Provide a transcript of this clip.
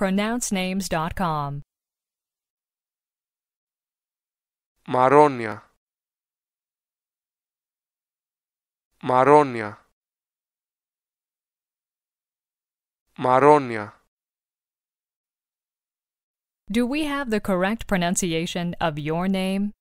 pronouncenames.com. Maronia. Maronia. Maronia. Do we have the correct pronunciation of your name?